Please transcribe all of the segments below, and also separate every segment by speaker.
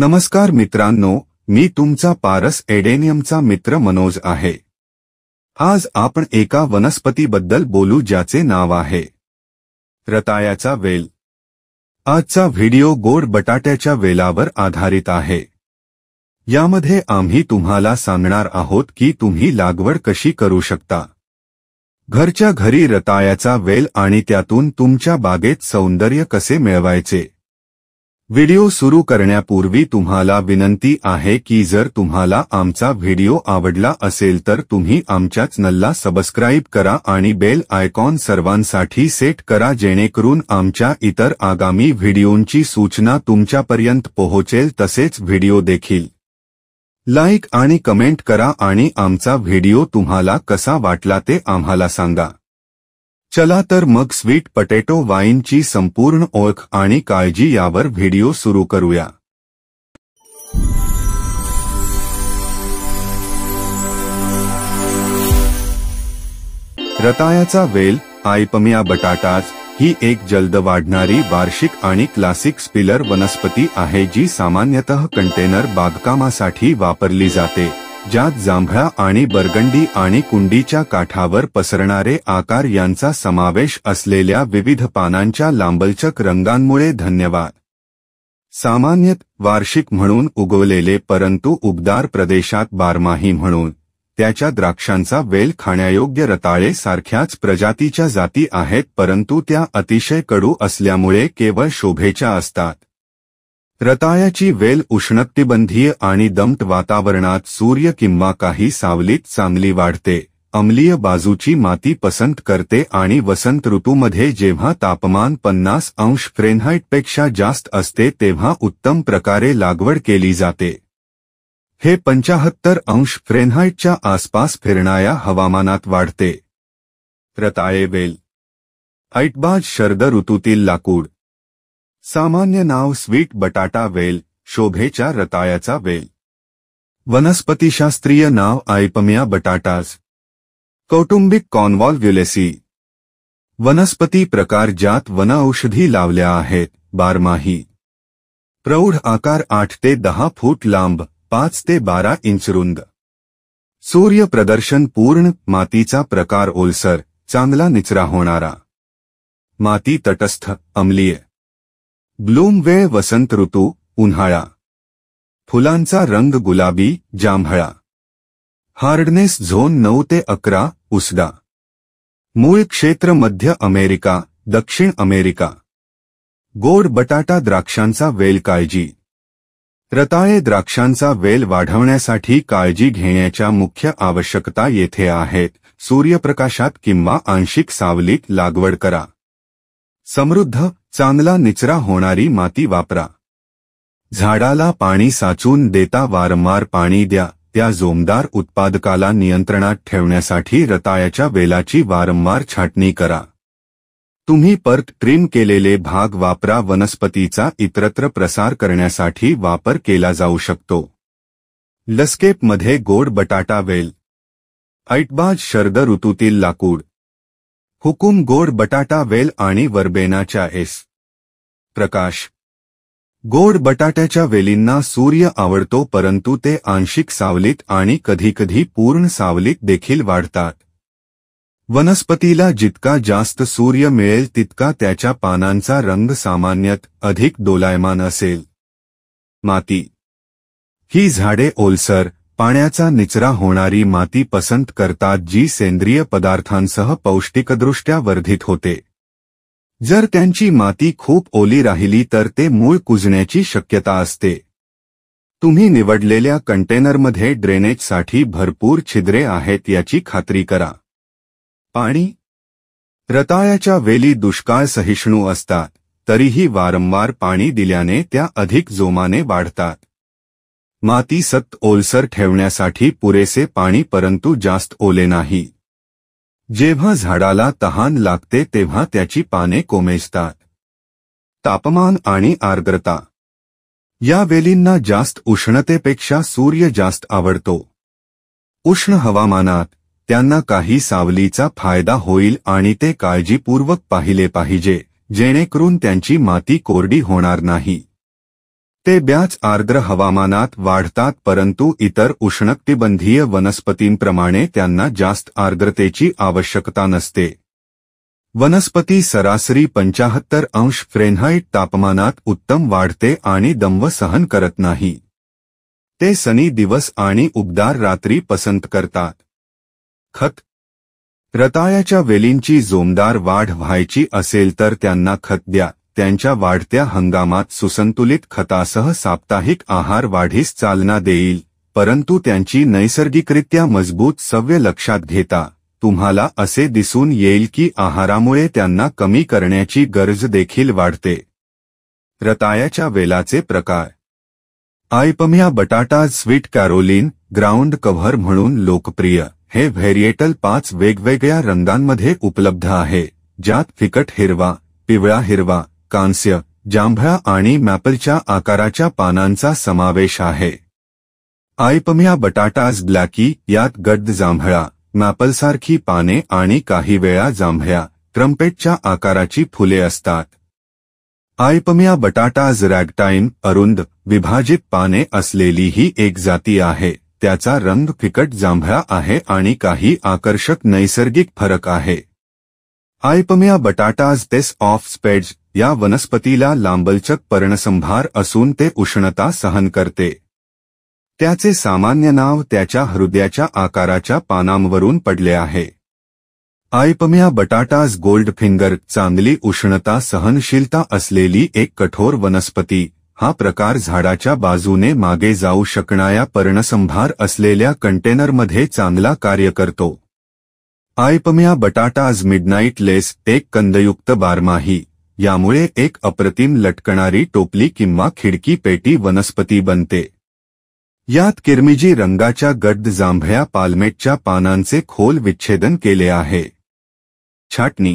Speaker 1: नमस्कार मित्रांनो मी तुमचा पारस एडेनियमचा मित्र मनोज आहे आज आपण एका वनस्पतीबद्दल बोलू ज्याचे नाव आहे रतायाचा वेल आजचा व्हिडिओ गोड बटाट्याच्या वेलावर आधारित आहे यामध्ये आम्ही तुम्हाला सांगणार आहोत की तुम्ही लागवड कशी करू शकता घरच्या घरी रतायाचा वेल आणि त्यातून तुमच्या बागेत सौंदर्य कसे मिळवायचे व्हिडिओ सुरू करण्यापूर्वी तुम्हाला विनंती आहे की जर तुम्हाला आमचा व्हिडिओ आवडला असेल तर तुम्ही आमच्या चॅनलला सबस्क्राईब करा आणि बेल आयकॉन सर्वांसाठी सेट करा जेणेकरून आमच्या इतर आगामी व्हिडिओंची सूचना तुमच्यापर्यंत पोहोचेल तसेच व्हिडिओ देखील लाईक आणि कमेंट करा आणि आमचा व्हिडिओ तुम्हाला कसा वाटला ते आम्हाला सांगा चला तर मग स्वीट पटेटो वाईनची संपूर्ण ओळख आणि काळजी यावर व्हिडिओ सुरू करूया रतायाचा वेल आयपमिया बटाटाच ही एक जलद वाढणारी वार्षिक आणि क्लासिक स्पिलर वनस्पती आहे जी सामान्यतः कंटेनर बागकामासाठी वापरली जाते ज्यात जांभळा आणि बरगंडी आणि कुंडीच्या काठावर पसरणारे आकार यांचा समावेश असलेल्या विविध पानांच्या लांबलचक रंगांमुळे धन्यवाद सामान्यत वार्षिक म्हणून उगवलेले परंतु उबदार प्रदेशात बारमाही म्हणून त्याच्या द्राक्षांचा वेल खाण्यायोग्य रताळे सारख्याच प्रजातीच्या जाती आहेत परंतु त्या अतिशय कडू असल्यामुळे केवळ शोभेच्या असतात रताळ्याची वेल उष्णतेबंधीय आणि दमट वातावरणात सूर्य किंवा काही सावलीत चांगली वाढते अमलीय बाजूची माती पसंत करते आणि वसंत ऋतूमध्ये जेव्हा तापमान पन्नास अंश फ्रेनहाईटपेक्षा जास्त असते तेव्हा उत्तम प्रकारे लागवड केली जाते हे पंचाहत्तर अंश फ्रेनहाईटच्या आसपास फिरणाऱ्या हवामानात वाढते रताळे वेल ऐटबाज शरद ऋतूतील लाकूड सामान्य नाव स्वीट बटाटा वेल शोभेच्या रतायाचा वेल वनस्पतीशास्त्रीय नाव आयपमिया बटाटास कौटुंबिक कॉनवॉल व्युलेसी वनस्पती प्रकार ज्यात वनऔषधी लावल्या आहेत बारमाही प्रौढ आकार आठ ते दहा फूट लांब पाच ते बारा इंच रुंद सूर्य प्रदर्शन पूर्ण मातीचा प्रकार ओलसर चांगला निचरा होणारा माती तटस्थ अमलीय ब्लूम वेळ वसंत ऋतू उन्हाळा फुलांचा रंग गुलाबी जांभळा हार्डनेस झोन नऊ ते अकरा उसदा मूळ क्षेत्र मध्य अमेरिका दक्षिण अमेरिका गोड बटाटा द्राक्षांचा वेल काळजी रताळे द्राक्षांचा वेल वाढवण्यासाठी काळजी घेण्याच्या मुख्य आवश्यकता येथे आहेत सूर्यप्रकाशात किंवा आंशिक सावलीत लागवड करा समृद्ध चांगला निचरा होणारी माती वापरा झाडाला पाणी साचून देता वारंवार पाणी द्या त्या जोमदार उत्पादकाला नियंत्रणात ठेवण्यासाठी रताळ्याच्या वेलाची वारंवार छाटणी करा तुम्ही परत ट्रिम केलेले भाग वापरा वनस्पतीचा इतरत्र प्रसार करण्यासाठी वापर केला जाऊ शकतो लस्केपमध्ये गोड बटाटा वेल ऐटबाज शरद ऋतूतील लाकूड हुकुम गोड बटाटा वेल आणि वरबेनाच्या एस प्रकाश गोड बटाट्याच्या वेलींना सूर्य आवडतो परंतु ते आंशिक सावलीत आणि कधीकधी पूर्ण सावलीत देखील वाढतात वनस्पतीला जितका जास्त सूर्य मिळेल तितका त्याच्या पानांचा रंग सामान्यत अधिक दोलायमान असेल माती ही झाडे ओलसर पाण्याचा निचरा होणारी माती पसंत करतात जी सेंद्रिय पदार्थांसह पौष्टिकदृष्ट्या वर्धित होते जर त्यांची माती खूप ओली राहिली तर ते मूळ कुजण्याची शक्यता असते तुम्ही निवडलेल्या कंटेनरमध्ये ड्रेनेजसाठी भरपूर छिद्रे आहेत याची खात्री करा पाणी रताळ्याच्या वेली दुष्काळ सहिष्णू असतात तरीही वारंवार पाणी दिल्याने त्या अधिक जोमाने वाढतात माती सत ओलसर ठेवण्यासाठी पुरेसे पाणी परंतु जास्त ओले नाही जेव्हा झाडाला तहान लागते तेव्हा त्याची पाने कोमेजतात तापमान आणि आर्द्रता या वेलींना जास्त उष्णतेपेक्षा सूर्य जास्त आवडतो उष्ण हवामानात त्यांना काही सावलीचा फायदा होईल आणि ते काळजीपूर्वक पाहिले पाहिजे जेणेकरून त्यांची माती कोरडी होणार नाही ते ब्याच आर्द्र हवामानात वाढतात परंतु इतर उष्णकटिबंधीय वनस्पतींप्रमाणे त्यांना जास्त आर्द्रतेची आवश्यकता नसते वनस्पती सरासरी पंचाहत्तर अंश फ्रेनहाईट तापमानात उत्तम वाढते आणि दंव सहन करत नाही ते सनी दिवस आणि उबदार रात्री पसंत करतात खत रताळ्याच्या वेलींची जोमदार वाढ व्हायची असेल तर त्यांना खत द्या त्यांच्या वाढत्या हंगामात सुसंतुलित खतासह साप्ताहिक आहार वाढीस चालना देईल परंतु त्यांची नैसर्गिकरित्या मजबूत सव्य लक्षात घेता तुम्हाला असे दिसून येईल की आहारामुळे त्यांना कमी करण्याची गरज देखील वाढते रतायाच्या वेलाचे प्रकार आयपम्या बटाटा स्वीट कॅरोलिन ग्राउंड कव्हर म्हणून लोकप्रिय हे व्हेरिएटल पाच वेगवेगळ्या रंगांमध्ये उपलब्ध आहे ज्यात फिकट हिरवा पिवळा हिरवा कांस्य जांभळा आणि मॅपलच्या आकाराच्या पानांचा समावेश आहे आयपम्या बटाटाज ब्लॅकी यात गद्द जांभळा मॅपलसारखी पाने आणि काही वेळा जांभळ्या ट्रम्पेटच्या आकाराची फुले असतात आयपम्या बटाटाज रॅगटाईन अरुंद विभाजित पाने असलेली ही एक जाती आहे त्याचा रंग फिकट जांभळा आहे आणि काही आकर्षक नैसर्गिक फरक आहे आयपम्या बटाटाज टेस ऑफ स्पेड या वनस्पतीला लांबलचक पर्णसंभार असून ते उष्णता सहन करते त्याचे सामान्य नाव त्याच्या हृदयाच्या आकाराच्या पानांवरून पडले आहे आयपम्या बटाटास गोल्ड फिंगर चांगली उष्णता सहनशीलता असलेली एक कठोर वनस्पती हा प्रकार झाडाच्या बाजूने मागे जाऊ शकणाऱ्या पर्णसंभार असलेल्या कंटेनरमध्ये चांगला कार्य करतो आयपम्या बटाटाज मिडनाईट लेस एक कंदयुक्त बारमाही यामुळे एक अप्रतिम लटकणारी टोपली किंवा खिडकी पेटी वनस्पती बनते यात किरमिजी रंगाच्या गद्द जांभळ्या पालमेटच्या पानांचे खोल विच्छेदन केले आहे छाटणी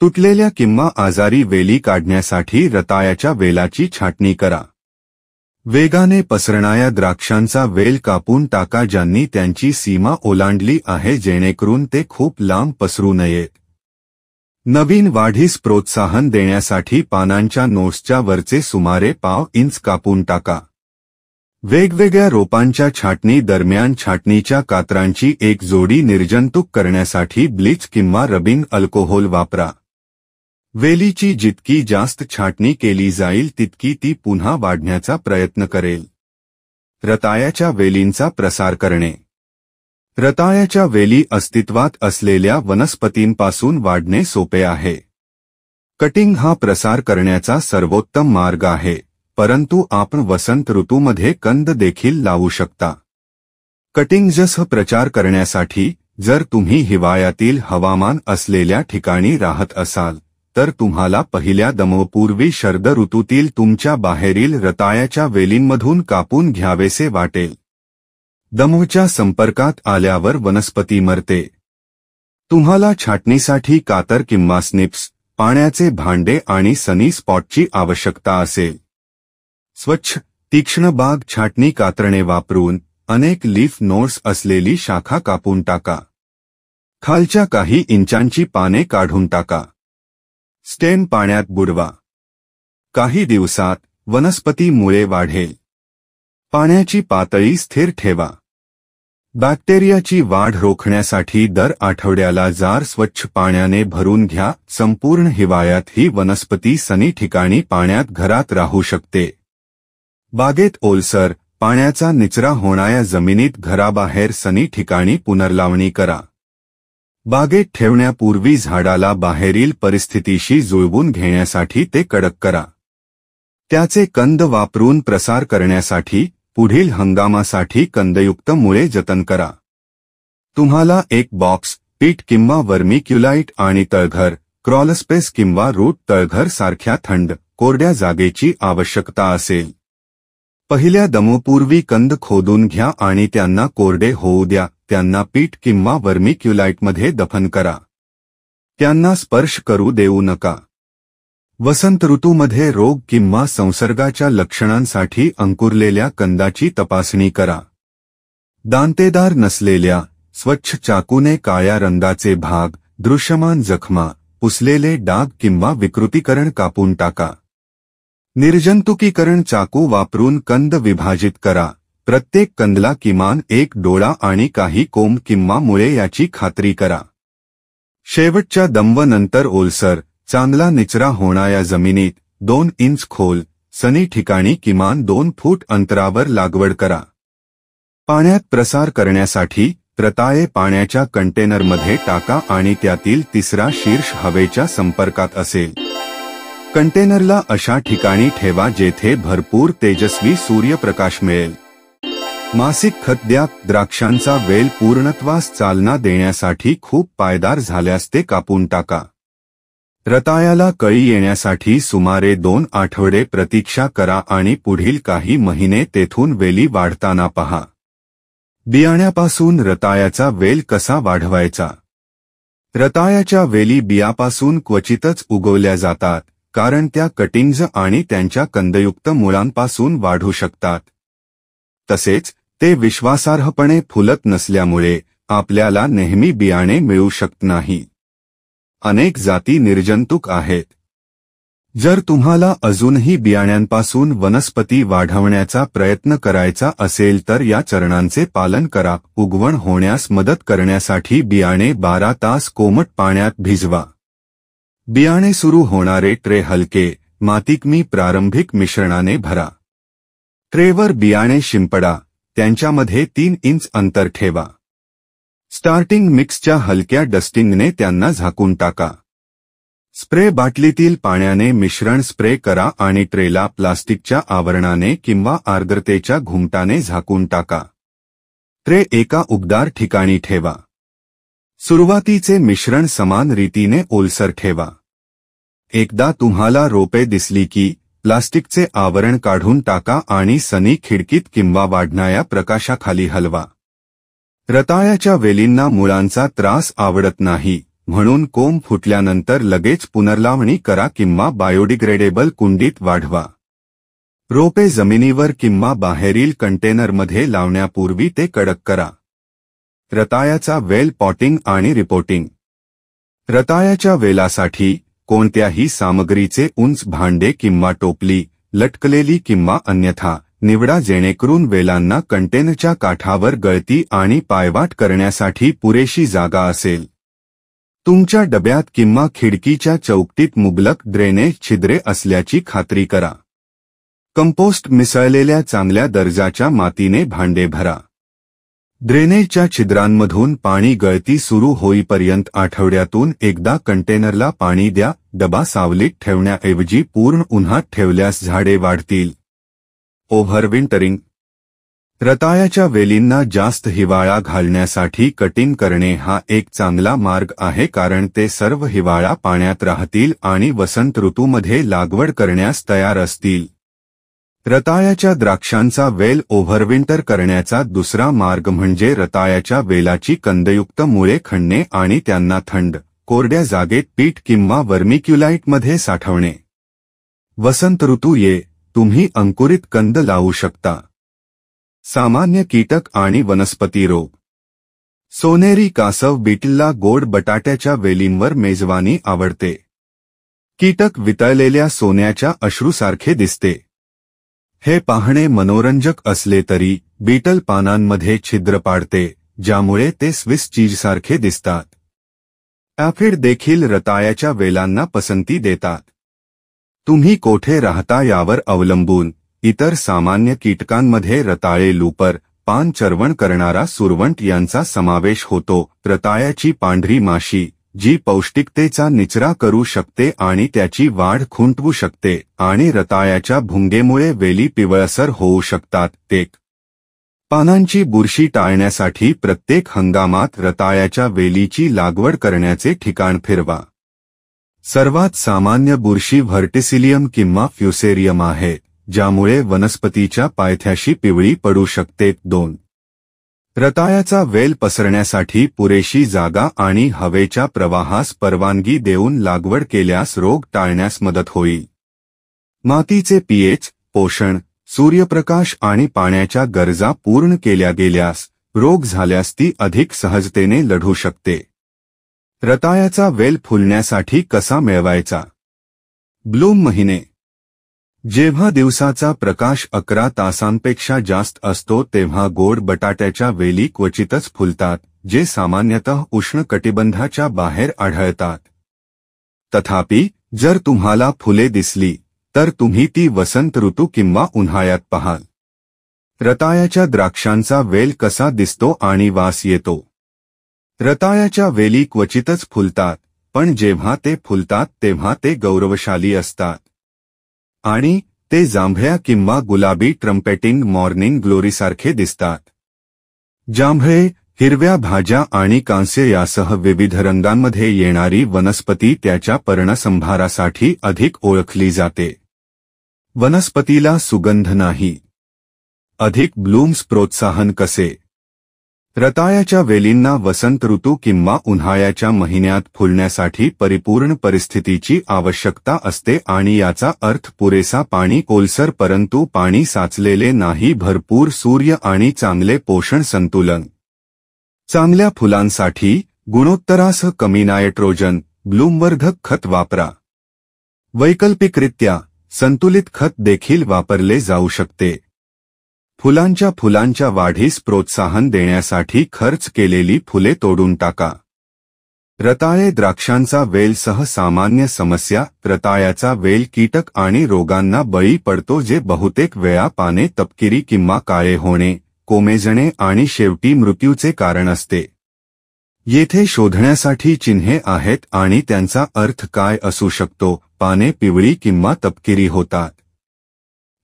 Speaker 1: तुटलेल्या किंवा आजारी वेली काढण्यासाठी रतायाच्या वेलाची छाटणी करा वेगाने पसरणाऱ्या द्राक्षांचा वेल कापून टाका ज्यांनी त्यांची सीमा ओलांडली आहे जेणेकरून ते खूप लांब पसरू नयेत नवीन वाढीस प्रोत्साहन देण्यासाठी पानांच्या नोट्सच्या वरचे सुमारे पाव इंच कापून टाका वेगवेगळ्या रोपांच्या छाटणी दरम्यान छाटणीच्या कात्रांची एक जोडी निर्जंतुक करण्यासाठी ब्लीच किंवा रबिंग अल्कोहोल वापरा वेलीची जितकी जास्त छाटणी केली जाईल तितकी ती पुन्हा वाढण्याचा प्रयत्न करेल रतायाच्या वेलींचा प्रसार करणे रताळ्याच्या वेली अस्तित्वात असलेल्या वनस्पतींपासून वाढणे सोपे आहे कटिंग हा प्रसार करण्याचा सर्वोत्तम मार्ग आहे परंतु आपण वसंत ऋतूमध्ये कंद देखील लावू शकता कटिंगजस प्रचार करण्यासाठी जर तुम्ही हिवाळ्यातील हवामान असलेल्या ठिकाणी राहत असाल तर तुम्हाला पहिल्या दमोपूर्वी शरद ऋतूतील तुमच्या बाहेरील रताळ्याच्या वेलींमधून कापून घ्यावेसे वाटेल दमूच्या संपर्कात आल्यावर वनस्पती मरते तुम्हाला छाटणीसाठी कातर किंवा स्निप्स पाण्याचे भांडे आणि सनी स्पॉटची आवश्यकता असेल स्वच्छ तीक्ष्ण बाग छाटणी कातरणे वापरून अनेक लीफ नोड्स असलेली शाखा कापून टाका खालच्या काही इंचांची पाने काढून टाका स्टेन पाण्यात बुडवा काही दिवसात वनस्पती मुळे वाढेल पाण्याची पातळी स्थिर ठेवा बॅक्टेरियाची वाढ रोखण्यासाठी दर आठवड्याला जार स्वच्छ पाण्याने भरून घ्या संपूर्ण हिवाळ्यात ही वनस्पती सनी ठिकाणी पाण्यात घरात राहू शकते बागेत ओलसर पाण्याचा निचरा होणाऱ्या जमिनीत घराबाहेर सनी ठिकाणी पुनर्लावणी करा बागेत ठेवण्यापूर्वी झाडाला बाहेरील परिस्थितीशी जुळवून घेण्यासाठी ते कडक करा त्याचे कंद वापरून प्रसार करण्यासाठी पुढील हंगामासाठी कंदयुक्त मुळे जतन करा तुम्हाला एक बॉक्स पीठ किंवा वर्मिक्युलाइट आणि तळघर क्रॉलस्पेस किंवा रूट तळघर सारख्या थंड कोरड्या जागेची आवश्यकता असेल पहिल्या दमोपूर्वी कंद खोदून घ्या आणि त्यांना कोरडे होऊ द्या त्यांना पीठ किंवा वर्मिक्युलाइटमध्ये दफन करा त्यांना स्पर्श करू देऊ नका वसंत ऋतूमध्ये रोग किंवा संसर्गाच्या लक्षणांसाठी अंकुरलेल्या कंदाची तपासणी करा दांतेदार नसलेल्या स्वच्छ चाकूने काळ्या रंगाचे भाग दृश्यमान जखमा पुसलेले डाग किंवा विकृतीकरण कापून टाका निर्जंतुकीकरण चाकू वापरून कंद विभाजित करा प्रत्येक कंदला किमान एक डोळा आणि काही कोंब किंवा मुळे याची खात्री करा शेवटच्या दंवनंतर ओलसर चांगला निचरा होणाऱ्या जमिनीत दोन इंच खोल सनी ठिकाणी किमान दोन फूट अंतरावर लागवड करा पाण्यात प्रसार करण्यासाठी रताळे पाण्याच्या कंटेनरमध्ये टाका आणि त्यातील तिसरा शीर्ष हवेच्या संपर्कात असेल कंटेनरला अशा ठिकाणी ठेवा जेथे भरपूर तेजस्वी सूर्यप्रकाश मिळेल मासिक खद्या द्राक्षांचा वेल पूर्णत्वास चालना देण्यासाठी खूप पायदार झाल्यास ते कापून टाका रतायाला कळी येण्यासाठी सुमारे दोन आठवडे प्रतीक्षा करा आणि पुढील काही महिने तेथून वेली वाढताना पहा बियाण्यापासून रतायाचा वेल कसा वाढवायचा रतायाच्या वेली बियापासून क्वचितच उगवल्या जातात कारण त्या कटिंग्ज आणि त्यांच्या कंदयुक्त मुळांपासून वाढू शकतात तसेच ते विश्वासार्हपणे फुलत नसल्यामुळे आपल्याला नेहमी बियाणे मिळू शकत नाही अनेक जाती निर्जंतुक आहेत जर तुम्हाला अजूनही बियाण्यांपासून वनस्पती वाढवण्याचा प्रयत्न करायचा असेल तर या चरणांचे पालन करा उगवण होण्यास मदत करण्यासाठी बियाणे बारा तास कोमट पाण्यात भिजवा बियाणे सुरू होणारे ट्रे हलके मातिकमी प्रारंभिक मिश्रणाने भरा ट्रेवर बियाणे शिंपडा त्यांच्यामध्ये तीन इंच अंतर ठेवा स्टार्टिंग मिक्सच्या हलक्या डस्टिंगने त्यांना झाकून टाका स्प्रे बाटलीतील पाण्याने मिश्रण स्प्रे करा आणि ट्रेला प्लास्टिकच्या आवरणाने किंवा आर्द्रतेच्या घुमटाने झाकून टाका ट्रे एका उबदार ठिकाणी ठेवा सुरुवातीचे मिश्रण समान रीतीने ओलसर ठेवा एकदा तुम्हाला रोपे दिसली की प्लास्टिकचे आवरण काढून टाका आणि सनी खिडकीत किंवा वाढणाऱ्या प्रकाशाखाली हलवा रताळ्याच्या वेलींना मुळांचा त्रास आवडत नाही म्हणून कोंब फुटल्यानंतर लगेच पुनर्लावणी करा किंवा बायोडिग्रेडेबल कुंडीत वाढवा रोपे जमिनीवर किंवा बाहेरील कंटेनरमध्ये लावण्यापूर्वी ते कडक करा रताळ्याचा वेल पॉटिंग आणि रिपोर्टिंग रताळ्याच्या वेलासाठी कोणत्याही सामग्रीचे उंच भांडे किंवा टोपली लटकलेली किंवा अन्यथा निवडा जेणेकरून वेलांना कंटेनरच्या काठावर गळती आणि पायवाट करण्यासाठी पुरेशी जागा असेल तुमच्या डब्यात किंवा खिडकीच्या चौकटीत मुबलक ड्रेनेज छिद्रे असल्याची खात्री करा कंपोस्ट मिसळलेल्या चांगल्या दर्जाच्या मातीने भांडे भरा ड्रेनेजच्या छिद्रांमधून पाणी गळती सुरू होईपर्यंत आठवड्यातून एकदा कंटेनरला पाणी द्या डबा सावलीत ठेवण्याऐवजी पूर्ण उन्हात ठेवल्यास झाडे वाढतील ओव्हरविंटरिंग रताळ्याच्या वेलींना जास्त हिवाळा घालण्यासाठी कटिंग करणे हा एक चांगला मार्ग आहे कारण ते सर्व हिवाळा पाण्यात राहतील आणि वसंत ऋतूमध्ये लागवड करण्यास तयार असतील रताळ्याच्या द्राक्षांचा वेल ओव्हरविंटर करण्याचा दुसरा मार्ग म्हणजे रताळ्याच्या वेलाची कंदयुक्त मुळे खणणे आणि त्यांना थंड कोरड्या जागेत पीठ किंवा वर्मिक्युलाइटमध्ये साठवणे वसंत ऋतू ये तुम्ही अंकुरित कंद लावू शकता सामान्य कीटक आणि वनस्पती रोग सोनेरी कासव बीटलला गोड बटाट्याच्या वेलींवर मेजवानी आवडते कीटक वितळलेल्या सोन्याच्या अश्रूसारखे दिसते हे पाहणे मनोरंजक असले तरी बीटल पानांमध्ये छिद्र पाडते ज्यामुळे ते स्विस चीजसारखे दिसतात ॲफिड देखील रताळ्याच्या वेलांना पसंती देतात तुम्ही कोठे राहता यावर अवलंबून इतर सामान्य कीटकांमध्ये रताळे लूपर पान चरवण करणारा सुरवंट यांचा समावेश होतो रताळ्याची पांढरी माशी जी पौष्टिकतेचा निचरा करू शकते आणि त्याची वाढ खुंटवू शकते आणि रताळ्याच्या भुंगेमुळे वेली पिवळसर होऊ शकतात ते पानांची बुरशी टाळण्यासाठी प्रत्येक हंगामात रताळ्याच्या वेलीची लागवड करण्याचे ठिकाण फिरवा सर्वात सामान्य बुरशी व्हर्टिसिलियम किंवा फ्युसेरियम आहे ज्यामुळे वनस्पतीच्या पायथ्याशी पिवळी पडू शकते दोन रतायाचा वेल पसरण्यासाठी पुरेशी जागा आणि हवेच्या प्रवाहास परवानगी देऊन लागवड केल्यास रोग टाळण्यास मदत होईल मातीचे पीएच पोषण सूर्यप्रकाश आणि पाण्याच्या गरजा पूर्ण केल्या गेल्यास रोग झाल्यास ती अधिक सहजतेने लढू शकते रतायाचा वेल फुलण्यासाठी कसा मिळवायचा ब्लूम महिने जेव्हा दिवसाचा प्रकाश अकरा तासांपेक्षा जास्त असतो तेव्हा गोड बटाट्याच्या वेली क्वचितच फुलतात जे सामान्यतः उष्ण कटिबंधाच्या बाहेर आढळतात तथापि जर तुम्हाला फुले दिसली तर तुम्ही ती वसंत ऋतू किंवा उन्हाळ्यात पहाल रतायाच्या द्राक्षांचा वेल कसा दिसतो आणि वास येतो रताळ्याच्या वेली क्वचितच फुलतात पण जेव्हा ते फुलतात तेव्हा ते गौरवशाली असतात आणि ते जांभळ्या किंवा गुलाबी ट्रम्पेटिंग मॉर्निंग ग्लोरीसारखे दिसतात जांभळे हिरव्या भाज्या आणि कांस्य यासह विविध रंगांमध्ये येणारी वनस्पती त्याच्या पर्णसंभारासाठी अधिक ओळखली जाते वनस्पतीला सुगंध नाही अधिक ब्लूम्स प्रोत्साहन कसे रताळ्याच्या वेलींना वसंत ऋतू किंवा उन्हाळ्याच्या महिन्यात फुलण्यासाठी परिपूर्ण परिस्थितीची आवश्यकता असते आणि याचा अर्थ पुरेसा पाणी कोलसर परंतु पाणी साचलेले नाही भरपूर सूर्य आणि चांगले पोषण संतुलन चांगल्या फुलांसाठी गुणोत्तरासह कमी नायट्रोजन ब्लूमवर्धक खत वापरा वैकल्पिकरित्या संतुलित खत देखील वापरले जाऊ शकते फुलांच्या फुलांच्या वाढीस प्रोत्साहन देण्यासाठी खर्च केलेली फुले तोडून टाका रताळे द्राक्षांचा वेलसह सामान्य समस्या रताळ्याचा वेल कीटक आणि रोगांना बळी पडतो जे बहुतेक वेळा पाने तपकिरी किंवा काळे होणे कोमेजणे आणि शेवटी मृत्यूचे कारण असते येथे शोधण्यासाठी चिन्हे आहेत आणि त्यांचा अर्थ काय असू शकतो पाने पिवळी किंवा तपकिरी होतात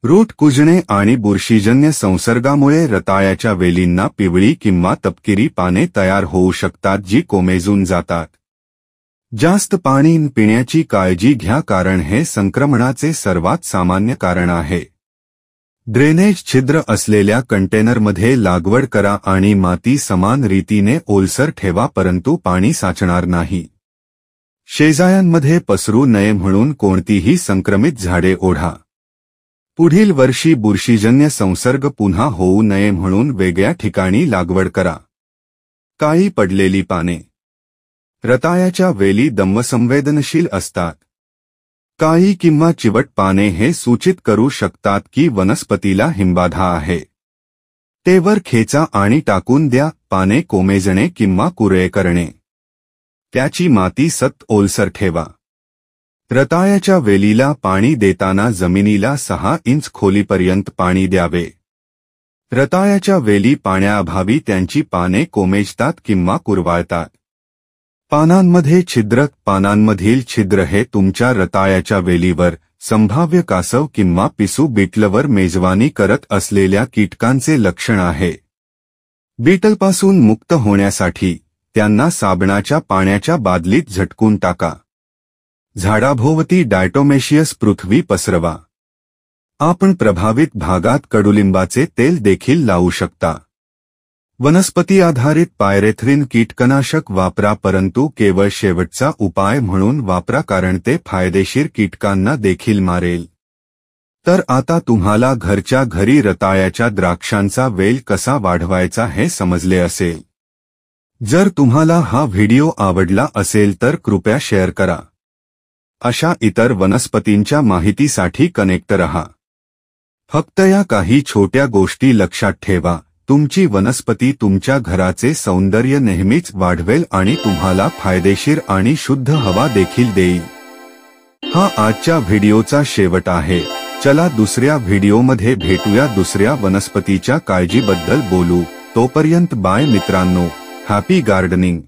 Speaker 1: रूट कुजणे आणि बुरशीजन्य संसर्गामुळे रताळ्याच्या वेलींना पिवळी किंवा तपकिरी पाने तयार होऊ शकतात जी कोमेजून जातात जास्त पाणी पिण्याची काळजी घ्या कारण हे संक्रमणाचे सर्वात सामान्य कारण आहे ड्रेनेज छिद्र असलेल्या कंटेनरमध्ये लागवड करा आणि माती समान रीतीने ओलसर ठेवा परंतु पाणी साचणार नाही शेजायांमध्ये पसरू नये म्हणून कोणतीही संक्रमित झाडे ओढा पुढील वर्षी बुरशीजन्य संसर्ग पुन्हा होऊ नये म्हणून वेगळ्या ठिकाणी लागवड करा काळी पडलेली पाने रतायाच्या वेली दम्मसंवेदनशील असतात काळी किंवा चिवट पाने हे सूचित करू शकतात की वनस्पतीला हिंबाधा आहे तेवर खेचा आणि टाकून द्या पाने कोमेजणे किंवा कुरळे करणे त्याची माती सत ओलसर ठेवा रताळ्याच्या वेलीला पाणी देताना जमिनीला सहा इंच खोलीपर्यंत पाणी द्यावे रताळ्याच्या वेली पाण्याअभावी त्यांची पाने कोमेजतात किंवा कुरवाळतात पानांमध्ये छिद्रक पानांमधील छिद्र हे तुमच्या रताळ्याच्या वेलीवर संभाव्य कासव किंवा पिसू बिटलवर मेजवानी करत असलेल्या कीटकांचे लक्षण आहे बिटलपासून मुक्त होण्यासाठी त्यांना साबणाच्या पाण्याच्या बादलीत झटकून टाका झाडाभोवती डायटोमेशियस पृथ्वी पसरवा आपण प्रभावित भागात कडुलिंबाचे तेल देखील लावू शकता वनस्पती आधारित पायरेथ्रिन कीटकनाशक वापरा परंतु केवळ शेवटचा उपाय म्हणून वापरा कारण ते फायदेशीर कीटकांना देखील मारेल तर आता तुम्हाला घरच्या घरी रताळ्याच्या द्राक्षांचा वेल कसा वाढवायचा हे समजले असेल जर तुम्हाला हा व्हिडिओ आवडला असेल तर कृपया शेअर करा अशा इतर वनस्पतींच्या माहितीसाठी कनेक्ट रहा फक्त या काही छोट्या गोष्टी लक्षात ठेवा तुमची वनस्पती तुमच्या घराचे सौंदर्य नेहमीच वाढवेल आणि तुम्हाला फायदेशीर आणि शुद्ध हवा देखील देईल हा आजच्या व्हिडिओचा शेवट आहे चला दुसऱ्या व्हिडिओमध्ये भेटूया दुसऱ्या वनस्पतीच्या काळजीबद्दल बोलू तोपर्यंत बाय मित्रांनो हॅपी गार्डनिंग